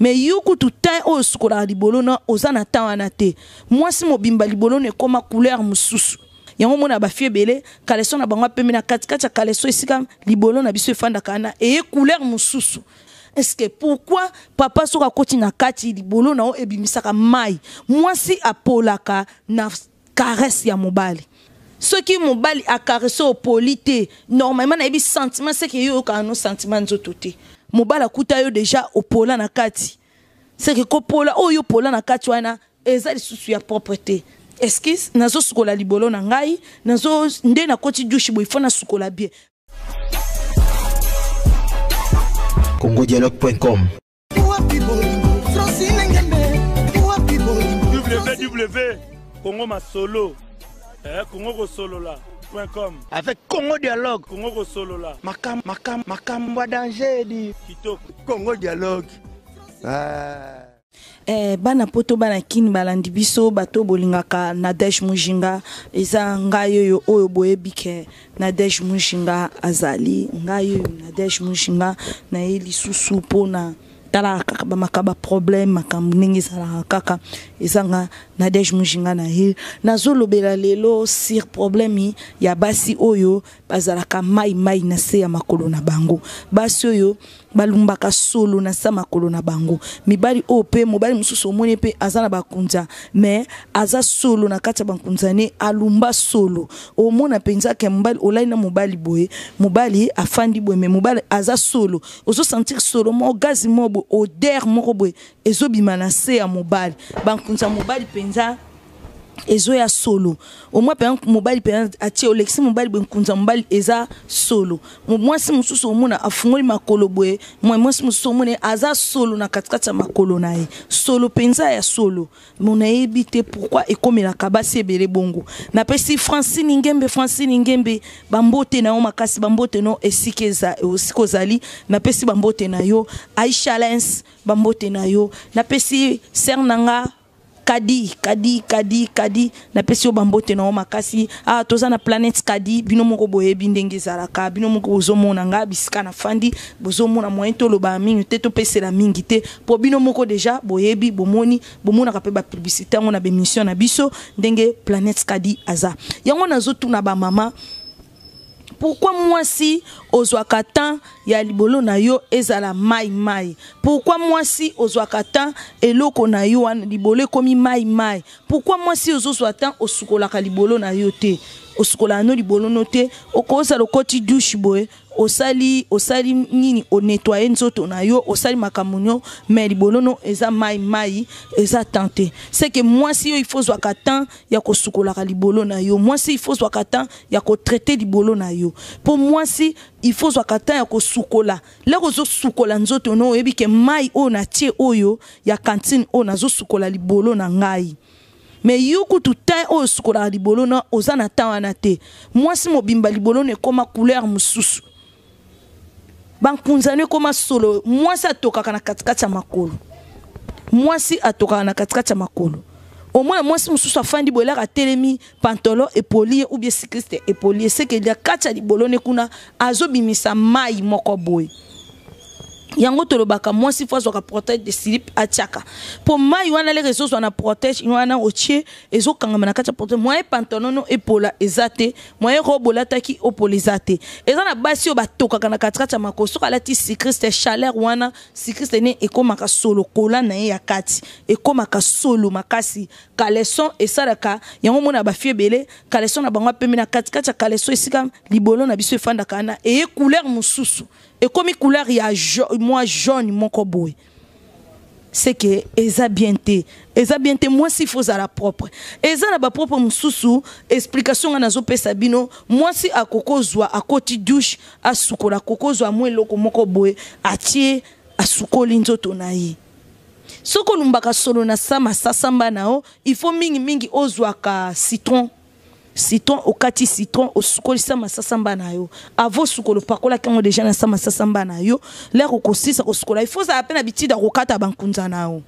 me yo kutu tan oyo oh, osukolaka libolo na oza oh, na tan wana te mwasi mobimba libolo na ekóma couleur mosusu yango mona bafi ebele kaleso na bango apembe na katikati ya kaleso esika libolo na biso efandaka wana eye couleur mosusu estce pourkui papa soki akoti na kati libolo na yo ebimisaka mai mwasi apolaka na karese ya mobali soki mobali akarese opoli te normalement nayebi sentiment seke yo oyokaka no sentiment nzoto te mobali akuta yo deja opola na kati seke kopola oyo opola na kati wana eza lisusu ya propre te eskise nazosukola libolo na ngai nazo nde nakoti dushe boye fo nasukola bien congo dialogue com www congo masolo eh, congo kosolola Avec, avec Congo Dialogue. Congo Kosolola. Makam, Makam, Makam, danger di. Kitoko. Congo Dialogue. Ah. Eh, bana poto bana kini balandi biso bato bolingaka nadege mujinga eza ngai oyo oyo boyebi ke nadege mujinga azali ngai oyo nadege mujinga naye lisusu mpona talaka kaka bamakaba problème makambo ndenge ezalaka kaka eza nga nadege mujinga na ye nazolobela lelo sur probleme ya basi oyo bazalaka mai mai na se ya makolo na bango basi oyo balumbaka solo na sa makolo na bango mibali oyo mpe mobali mosusu omoni mpe aza na bakunza me aza solo na kati ya bakunza ne alumba solo omona mpenza ke mobali olali na mobali boye mobali afandi boye me mobali aza solo ozosentir solo mo gazi mo boye oder moko boye ezobima na se ya mobali bankunzi ya mobali mpenza ezoya solo omwa mpe mobali mpe atie olekisi mobali boye nkunza mobali eza solo mwasi mosusu omona afungoli makolo boye mwasi mosusu omona aza solo na katikati ya makolo na ye solo mpenza ya solo me nayebi te pourkui ekomelaka basi ebele bongo napesi francine ngembe francine ngembe bambote na yo makasi bambote na yo esika esika ozali napesi bambote na yo aisha lens bambote na yo napesi ser na nga kadi kadi kadi kadi napesi yo bambote na yo makasi awa ah, toza na planete kadi bino moko boyebi ndenge ezalaka bino moko bozomona nga bisika na fandi bozomona moyen tolobaa mingi te topesela mingi te mpo bino moko deja boyebi bomoni bomonaka mpe bapublicité yango na bemission na biso ndenge planete kadi aza yango nazotuna bamama pourquoi mwasi ozwaka tan ya libolo na yo ezala mai mai pourquoi mwasi ozwaka tan eloko na yo wana libolo ekomi mai mai pourquoi mwasi ozozwa tan osukolaka libolo na yo te osukola no libolono te okosala okoti dushe boye osali osali nini onetwaye nzoto na yo osali makambo nio me libolono eza mai mai eza tan te seke mwasi oyo ifo zwaka tan ya kosukolaka libolo na yo mwasi ifo zwaka tan ya kotraite libolo na yo mpo mwasi ifo zwaka tan ya kosukola leko ozosukola nzoto no oyebi ke mai oyo natie oyo ya kantine oyo nazosukola libolo na ngai me yo kutu tan oyo oh, osukolaka libolo na oza na tan wana te mwasi mobimba libolo na ekóma couleur mosusu bankunzani ekóma solo mwasi atokaka na katikati ya makolo mwasi atokaka na katikati ya makolo omwana mwasi mosusu afandi boye elaka atelemi pantalon epoli ye ubie sikriste epoli ye seke elia kati ya libolo ne kuna azobimisa mai moko boye yango tolobaka mwasi fo azwaka protège de silip atiaka mpo mai wana le ressource wana protège wana otie ezokangama na kati ya protège moye pantalono epola eza te moye robe olataki opola eza te eza na basi oyo batokaka na katikati ya makolo soki alati sikriste chaleur wana sikriste ne ekómaka solo kola na ye ya kati ekómaka solo makasi kaleson esalaka yango mona bafi ebele kaleson na bango apembe na katikati ya kaleson esika libolo na biso efandaka wana eye couleur mosusu ekomi couleur ya mwa jaune moko boye seke eza bien te eza bien te mwasi fo ozala propre eza na bapropre mosusu explication ngai nazopesa bino mwasi akokozwa akoti douche asukola akokozwa mwa eloko moko boye atie asukoli nzoto na ye soki olumbaka solo na sa masasa mba na yo ifo mingimingi ozwaka citron citron okati citron osukolisa masasamba na yo avo sukolo opakolaki yango deja na sa masasamba na yo lere okosisa kosukola ifo ozala mpe na bitide ya kokata bankunza na yo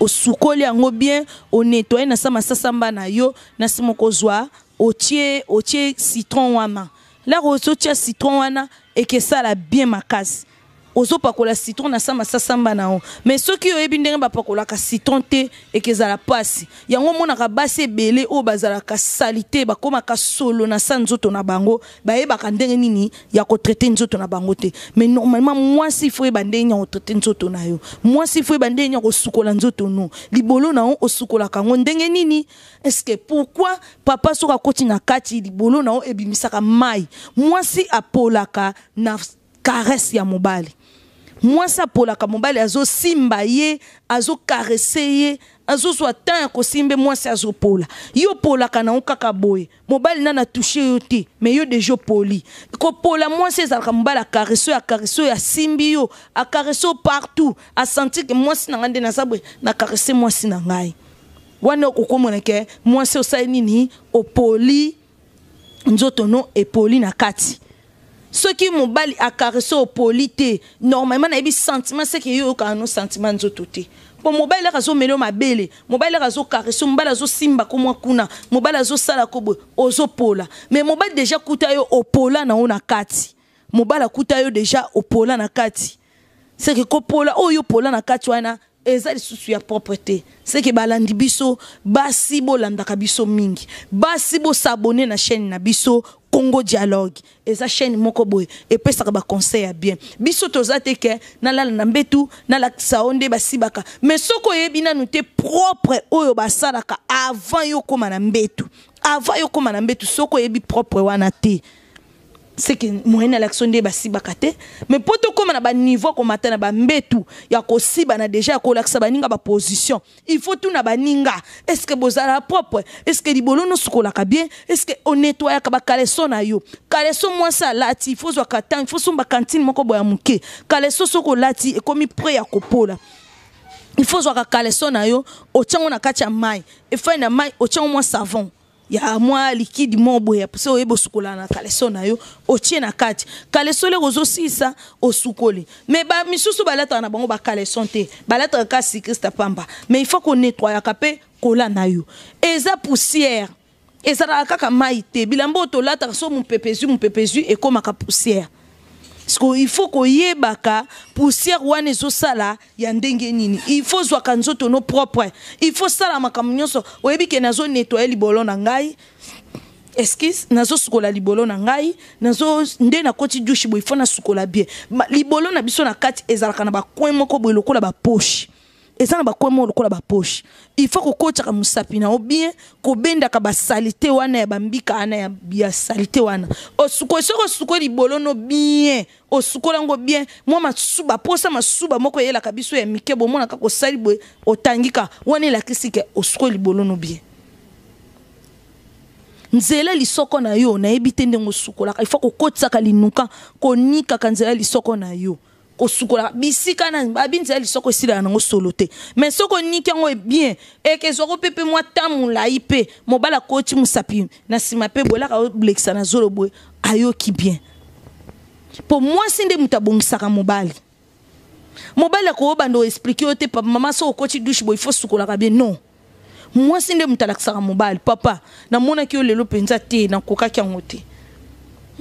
osukoli yango bien onetoye na sa masasamba na yo na nsima okozwa otie otie citron wana lere ozotia citron wana ekesala bien makasi ozopakola citron na sama sasamba na yango mais soki oyebi ndenge bapakolaka citron te eke ezala mpasi yango omonaka basi ebele oyo bazalaka sali te bakómaka solo na sa nzoto na bango bayebaka ndenge nini ya kotraite nzoto na bango te mais normalement mwasi ifo oyeba ndenge nini ya kotraite nzoto na yo mwasi ifo oyeba ndenge nini ya kosukola nzoto no libolo na yango osukolaka yango ndenge nini estce pourkui papa soki akoti na kati libolo na yango ebimisaka mai mwasi apolaka na karese ya mobali mwasi apolaka mobali azosimba ye azokarese ye azozwa tan ya kosimba mwasi azopola yo polaka nango kaka boye mobali nani atushe yo te me yo deja opoli kopola mwasi ezalaka mobali akarese oyo akarese oyo asimbi yo akarese oyo partout asenti ke mwasi na ngai nde naza boye nakarese mwasi na ngai wana okokomona ke mwasi osali nini opoli nzoto no epoli na kati soki mobali akarese opoli te normalement nayebi sentiment seke yo oyokaka no sentiment nzoto te mpo mobali laka azomela yo mabele mobali laka azokarese mobali azosimba komwa kuna mobali azosala koboye ozopola me mobali deja kuta yo opola na yo na kati mobali akuta yo deja opola na kati seke kopola oyo opola na kati wana eza lisusu ya propre te seke balandi biso basi bolandaka biso mingi basi bosabone na chaîne na biso congo dialogue eza chaîne moko boye epesaka baconseil ya bien biso toza te ke nalala na mbetu nalakisa o nde basibaka mais soki oyebi nanu te propre oyo basalaka avant yo koma na mbetu avant yo koma na mbetu soki oyebi propre wana te que moyen avons l'action de la Sibakate. mais pour bah, bah, tokóma bah, na baniveau komata na bambetu ya déjà na deja baninga position il faut tout baninga est ce que bozala propre est ce que libolo nyonso bien est ce que onetwayaka bakaleso na yo kaleso faut ifo zwaka tan ifo somba moko boya muke kaleso soki olati komi ya kopola nous, kaleso na yo otyango na kacha mai na mai savon ya mwa likide moko boye mpo oyebosukola na kaleso na yo otie na kati kaleso leko ozosilisa mais me misusu balata na bango kale te balataka kasi sikrista pamba mais qu'on nettoie mpe kola na yo eza poussière eza kaka mai te bilambo to tolataka so mopepe zwi e zwi ekómaka poussière parceke il faut koyebaka poussière wana ezosala ya ndenge nini il faut zwaka nzoto no propre il faut sala makambo nyonso oyebi ke nazonetoye libolo na ngai eskise nazosukola libolo na ngai nazo nde nakoti dushe boye fo nasukola bien libolo na biso na kati ezalaka na bakwe moko boye lokola baposhe eza na bakomi lokola baposhe ilfaut kokotaka mosapi na yo bien kobendaka basalite wana ya bambika wana ya salite wana osukoli soki osukoli bolono bien osukoli yango bien mwa masuba mposa masuba moko eyelaka biso ya mike bomona kaka osali boye otangika wana elakisike osukoli bolono bien nzela lisoko na yo nayebi te ndenge osukolaka ilfaut kokotisaka linuka konikaka nzela lisoko na yo kosukola bisika nani babinisa ya lisoko esilaka nango solo te me soki oniki yango ebien ekezwako mpe mpe mwa ta molai mpe mobali akoti mosapi na nsima mpe boyelaka olekisa na zolo boye ayoki bien mpo mwasi nde moto abongisaka mobali mobali akoyobanda oexplike yo te papa mama soki okoti dushe boye ifo sukolaka bien non mwasi nde moto alakisaka mobali papa namonaki yo lelo mpenza te nakokaki yango te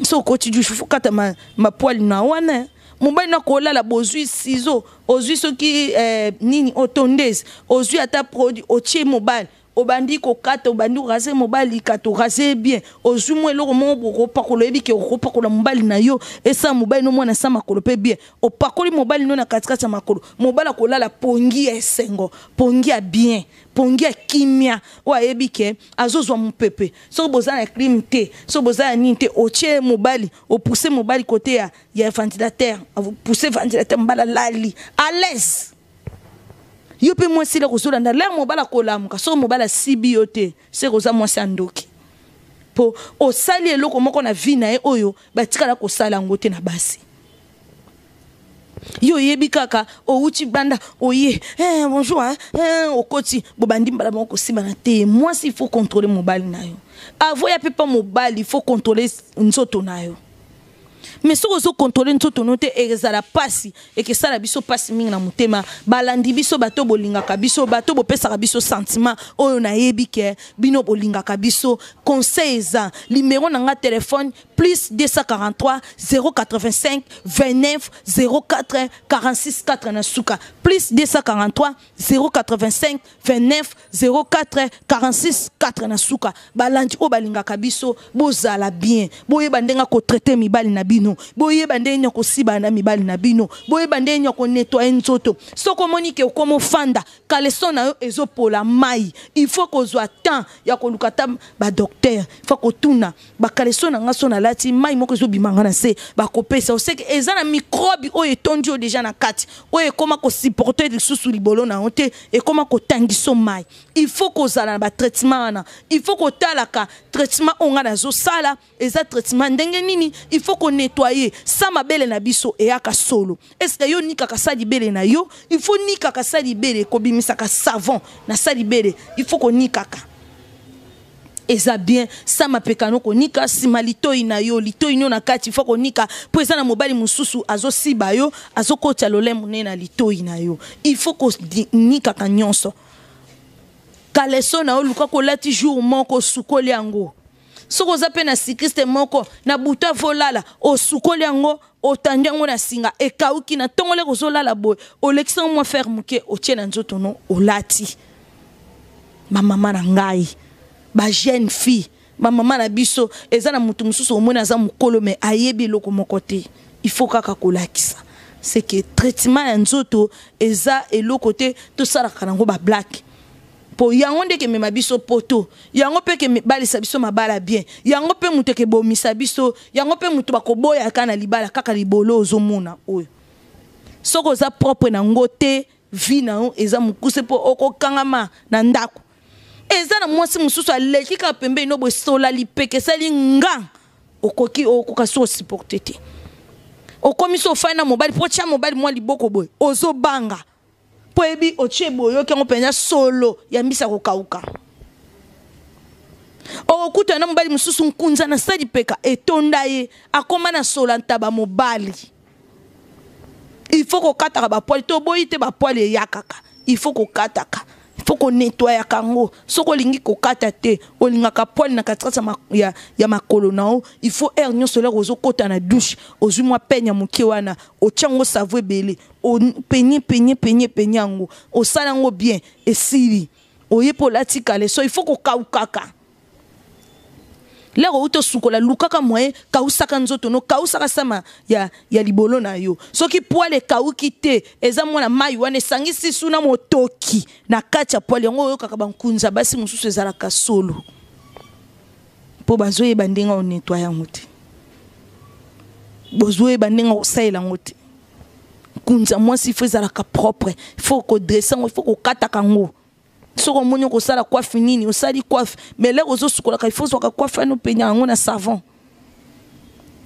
soki okoti dushe fokata mapoale ma na wana mobali nako olala bozwi sizo ozwi soki eh, nini otondese ozwi ata produit otie mobali obandi kokata obandi orase mobali kata orase ye bien ozwi mwa eloko moko okopakola oyebi ke okopakola mobali na yo esala mobali no mwana asa makolo mpe bien opakoli mobali no na katikati ya makolo mobali akolala pongi ya esengo pongi ya bien pongi ya kimia oyo ayebi ke azozwa mopepe soki bozala na crime te soki bozala nini te otie mobali opousse mobali kote ya ya ventilatere opousse ventilatere mobali alali a l'aise yo mpe mwasi le kozolanda lere mobali akolamuka soki mobali asibi yo te se koza mwasi andoki mpo osali eloko moko na vi na ye oyo batikala kosala yango te na basi yo oyebi kaka outi banda oye eh, bonjour eh, okoti bobandi mbala moko kosimbana te mwasi ifo kontrole mobali na yo avoya mpe mpa mobali ifo kontrole nzoto na yo vous soki ozokontrole nzoto no pasi et que ekesala biso mpasi mingi na mutema. balandi biso bato bolinga kabiso bato bopesaka kabiso sentiment oyo ebi ke bino bolinga kabiso, conseil eza limero na nga téléphone plus 243 085 29 04 46 4 na plus 243 085 29 04 46 4 na suka balandi oyo biso bozala bien boyeba ndenge akotraite mibali na biso bino boyeba ndenge nini okosibana na mibali na bino boyeba ndenge nini okonetwaye nzoto soki omoni ke okoma ofanda kaleson na yo ezopola mai ifo kozwa temps ya koluka ta badoktere fa kotuna bakaleson na nga so nalati mai moko ezobima nga na se bakopesa oseke eza na mikrobi oyo etondi yo deja na kati oyo ekóma kosupporte lisusu libolo na yo te ekóma kotangiso mai ifo kozala na batraitement wana ifo kotalaka traitement oyo nga nazosala eza traitement ndenge nini ifo kone kodetoye sa mabele na biso eyaka solo eske yo nikaka sa libele na yo ifo nikaka sa libele ekobimisaka savon na sa libele ifo konikaka eza bien sa mapekano konika nsima litoi na yo litoi no na kati fo konika mpo eza na mobali mosusu azosiba yo azokotya lolemo ne na litoi na yo ifo konikaka nyonso kaleso na yo luka kolati jour moko osukoli yango soki oza mpe na sikriste moko na butu avolala osukoli yango otandi yango na singa ekawuki na ntongo leko ozolala boye olekisa yango mwa fere moke otie na nzoto no olati bamama na ngai bajeune fille bamama na biso eza na motu mosusu omoni aza mokolo me ayebi eloko moko te ifo kaka kolakisa seke traitement ya nzoto eza eloko te tosalaka nango bablake mpo yango nde ekemema biso poto yango mpe ekebalisa biso mabala bien yango mpe moto ekebomisa biso yango mpe moto bakoboyaka na libala kaka libolo ozomona oyo soki oza propre nango te vi na yo eza mokuse mpo okokangama na ndako eza na mwasi mosusu aleki kaka pembeni no boesolali peke esali nga okoki okoka so osupporte te okomi so ofai na mobali mpo tya mobali mwa liboko boye ozobanga mpo oyebi otie boyoki yango mpenza solo yambisa kokauka okokutana na mobali mosusu nkunza na sali peka etonda ye akóma na solo antaba mobali il faut kokataka bapwale toboyi te bapwale eyakaka il faut kokataka fo konetwayaka yango soki olingi kokata te olingaka poile na katikati ya, ya makolo na yo il faut aire nyonso lere ozokɔta na dushe ozwi mwa pene ya moke wana otya yango savo ebele openye penye penye penye yango osala yango bien esili oye mpo olatikale so il faut kokauka kaka lero utosukola luka ka moyen kausaka nzoto no kausaka sama ya, ya libolo na yo soki poile ekauki te eza mwana mai wana esangisi su na motoki na kati ya poile yango oyokaka bankunza basi mosusu ezalaka solo mpo bazoyeba ndenge onetwa yango te bozoyeba ndenge osalela yango te nkunza mwasi ifo ezalaka propre ifo kodresa yango ifo kokataka yango soki omoni okosala coiffe nini osali coiffe mais lere ozosukolaka ifo zwaka coiffe wana openya yango na savon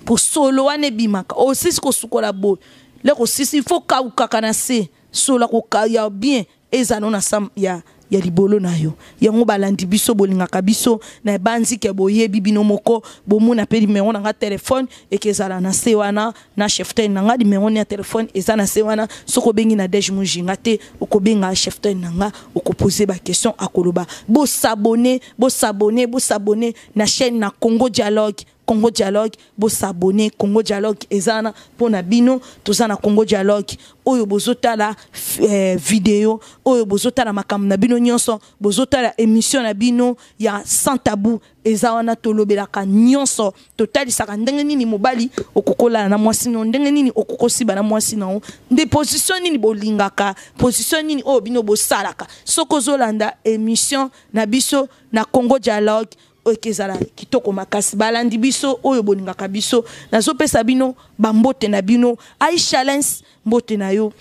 posolo wana ebimaka osisi kosukola boye lere osisi ifo kaukaka na se solo ya bien eza no na ya ya libolo na yo yango balandi biso bolingaka biso na ebanzi ke boyebi bino moko bomona mpe limero na nga telefone eke ezala na se wana na cheftain na nga limero ya telefone eza na se wana soki obengi na dege mojinga te okobenga cheftain na nga okopose bakestion akoloba bosabone bosabone bosabone na chaîne na congo dialogue congo dialogue bosabone congo dialogue eza wana mpo na bino toza na congo dialogue oyo bozotala eh, video oyo bozotala makambo na bino nyonso bozotala émission na bino ya sans tabou eza wana tolobelaka nyonso totalisaka ndenge nini mobali okokolala na mwasi nao ndenge nini okokosiba na mwasi nao nde position nini bolingaka position nini oyo bino bosalaka soki ozolanda émission na biso na congo dialogue oyo ekezala kitoko makasi balandi biso oyo bolingaka biso nazopesa bino bambote na bino aisha lens mbote na yo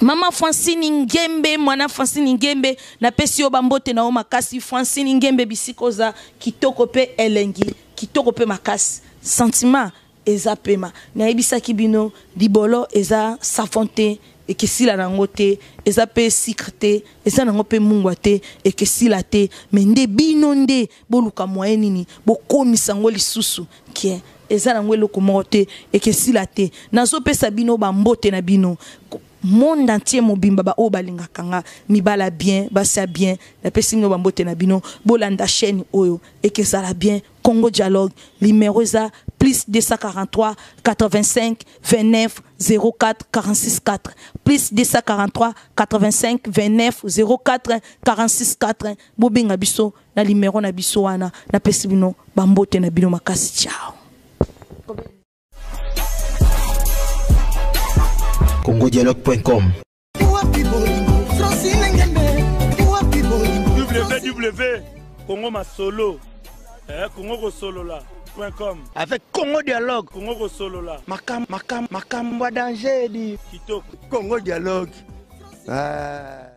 mama francine ngembe mwana francine ngembe napesi yo bambote na yo makasi francine ngembe bisika oza kitoko mpe elengi kitoko mpe makasi sentiment eza pema nayebisaki bino libolo eza safon te ekesila nango te eza mpe sikre te eza nango mpe mungwa te ekesila te me nde bino nde boluka moye nini bokomisa yango lisusu ke eza nango eloko moko te ekesila te nazopesa bino bambote na bino monde entier mobimba baoyo balingaka nga mibala bien basi ya bien napesi bino bambote na bino bolanda chaîne oyo ekezala bien congo dialogue limero eza plus 243 85 29 04 46 4 plus 243 85 29 04 46 4 Bobinga biso na limero na biso wana napesi bino bambote na bino makasi ciao congodialogue.com www congo eh, congo Avec, avec Congo Dialogue. Congo Kosolola. Makam, Makam, Makam, Danger. Kitoko. Congo Dialogue. Ah.